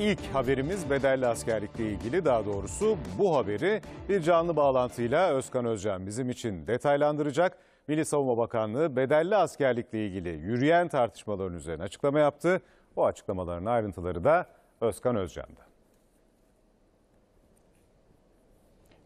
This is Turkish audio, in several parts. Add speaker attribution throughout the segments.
Speaker 1: İlk haberimiz bedelli askerlikle ilgili daha doğrusu bu haberi bir canlı bağlantıyla Özkan Özcan bizim için detaylandıracak. Milli Savunma Bakanlığı bedelli askerlikle ilgili yürüyen tartışmaların üzerine açıklama yaptı. O açıklamaların ayrıntıları da Özkan Özcan'da.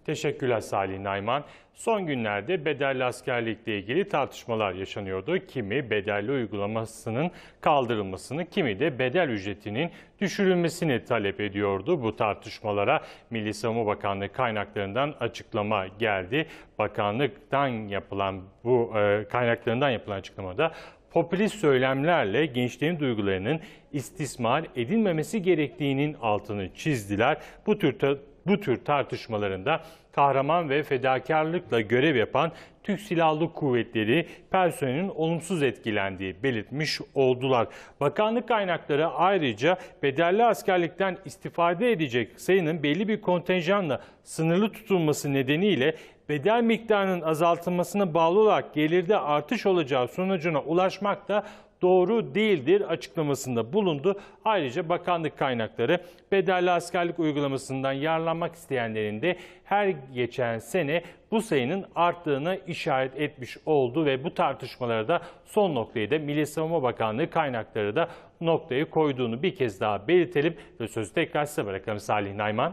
Speaker 2: Teşekkürler Salih Nayman. Son günlerde bedelli askerlikle ilgili tartışmalar yaşanıyordu. Kimi bedelli uygulamasının kaldırılmasını, kimi de bedel ücretinin düşürülmesini talep ediyordu. Bu tartışmalara Milli Savunma Bakanlığı kaynaklarından açıklama geldi. Bakanlıktan yapılan bu e, kaynaklarından yapılan açıklamada popülist söylemlerle gençlerin duygularının istismar edilmemesi gerektiğinin altını çizdiler. Bu tür bu tür tartışmalarında kahraman ve fedakarlıkla görev yapan Türk Silahlı Kuvvetleri personelinin olumsuz etkilendiği belirtmiş oldular. Bakanlık kaynakları ayrıca bedelli askerlikten istifade edecek sayının belli bir kontenjanla sınırlı tutulması nedeniyle bedel miktarının azaltılmasına bağlı olarak gelirde artış olacağı sonucuna ulaşmakta doğru değildir açıklamasında bulundu. Ayrıca bakanlık kaynakları bedelli askerlik uygulamasından yararlanmak isteyenlerin de her geçen sene bu sayının arttığını işaret etmiş oldu ve bu tartışmalara da son noktayı da Milli Savunma Bakanlığı kaynakları da noktayı koyduğunu bir kez daha belirtelim ve sözü tekrar size bırakalım Salih Nayman.